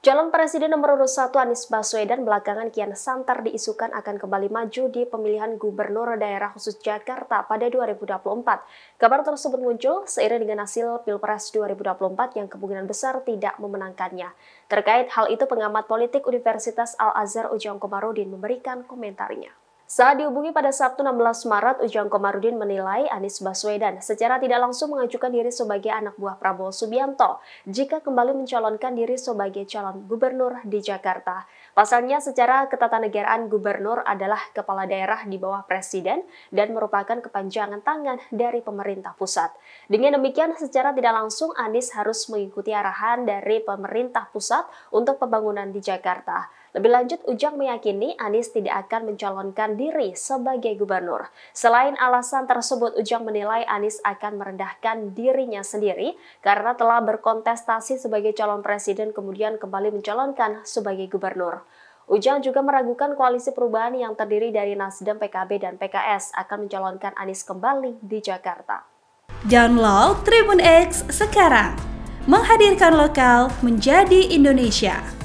Calon Presiden nomor urut satu Anies Baswedan belakangan kian santar diisukan akan kembali maju di pemilihan Gubernur Daerah Khusus Jakarta pada 2024. Kabar tersebut muncul seiring dengan hasil Pilpres 2024 yang kemungkinan besar tidak memenangkannya. Terkait hal itu, pengamat politik Universitas Al-Azhar Ujang Komarudin memberikan komentarnya. Saat dihubungi pada Sabtu 16 Maret, Ujang Komarudin menilai Anies Baswedan secara tidak langsung mengajukan diri sebagai anak buah Prabowo Subianto jika kembali mencalonkan diri sebagai calon gubernur di Jakarta. Pasalnya secara ketatanegaraan gubernur adalah kepala daerah di bawah presiden dan merupakan kepanjangan tangan dari pemerintah pusat. Dengan demikian, secara tidak langsung Anies harus mengikuti arahan dari pemerintah pusat untuk pembangunan di Jakarta. Lebih lanjut, Ujang meyakini Anies tidak akan mencalonkan diri sebagai gubernur. Selain alasan tersebut, Ujang menilai Anies akan merendahkan dirinya sendiri karena telah berkontestasi sebagai calon presiden kemudian kembali mencalonkan sebagai gubernur. Ujang juga meragukan koalisi perubahan yang terdiri dari Nasdem, PKB, dan PKS akan mencalonkan Anies kembali di Jakarta. Download Tribun X sekarang, menghadirkan lokal menjadi Indonesia.